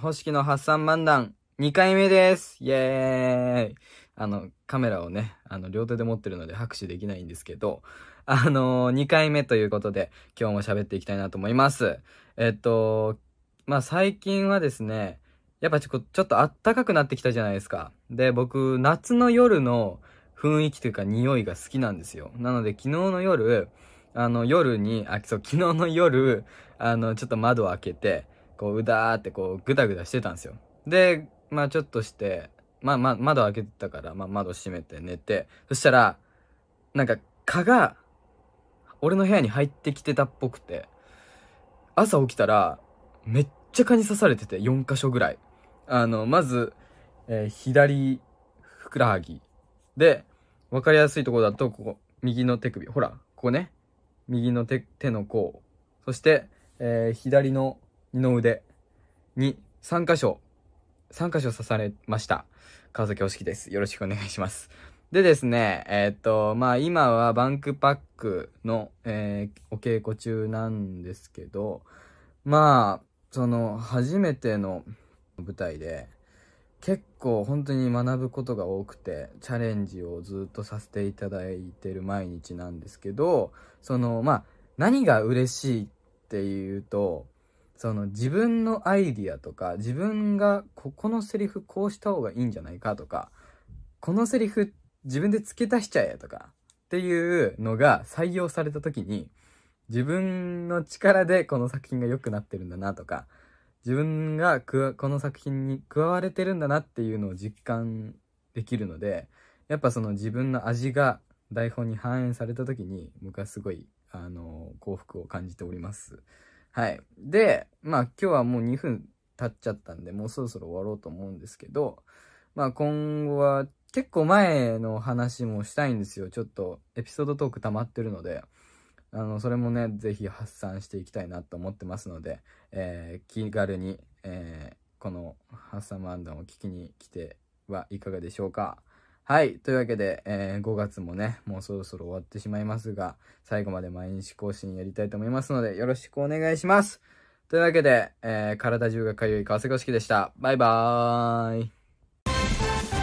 方式の発散漫談、2回目です。イェーイ。あの、カメラをね、あの、両手で持ってるので拍手できないんですけど、あのー、2回目ということで、今日も喋っていきたいなと思います。えっと、まあ、最近はですね、やっぱちょちょっと暖かくなってきたじゃないですか。で、僕、夏の夜の雰囲気というか匂いが好きなんですよ。なので、昨日の夜、あの、夜に、あ、そう、昨日の夜、あの、ちょっと窓を開けて、こう、うだーってこう、ぐだぐだしてたんですよ。で、まあちょっとして、まあまあ、窓開けてたから、まあ窓閉めて寝て、そしたら、なんか蚊が、俺の部屋に入ってきてたっぽくて、朝起きたら、めっちゃ蚊に刺されてて、4箇所ぐらい。あの、まず、えー、左、ふくらはぎ。で、わかりやすいところだと、ここ、右の手首。ほら、ここね。右の手、手の甲。そして、えー、左の二の腕に3箇所、3箇所刺されました。川崎良樹です。よろしくお願いします。でですね、えー、っと、まあ今はバンクパックの、えー、お稽古中なんですけど、まあ、その、初めての舞台で、結構本当に学ぶことが多くてチャレンジをずっとさせていただいてる毎日なんですけどそのまあ何が嬉しいっていうとその自分のアイディアとか自分がここのセリフこうした方がいいんじゃないかとかこのセリフ自分で付け足しちゃえとかっていうのが採用された時に自分の力でこの作品が良くなってるんだなとか自分がこの作品に加われてるんだなっていうのを実感できるのでやっぱその自分の味が台本に反映された時に僕はすごいあの幸福を感じております。はい。で、まあ今日はもう2分経っちゃったんで、もうそろそろ終わろうと思うんですけど、まあ今後は結構前の話もしたいんですよ。ちょっとエピソードトーク溜まってるので、あの、それもね、ぜひ発散していきたいなと思ってますので、えー、気軽に、えー、このハッサムアンダンを聞きに来てはいかがでしょうか。はい。というわけで、えー、5月もね、もうそろそろ終わってしまいますが、最後まで毎日更新やりたいと思いますので、よろしくお願いします。というわけで、えー、体中がかゆい川瀬良樹でした。バイバーイ。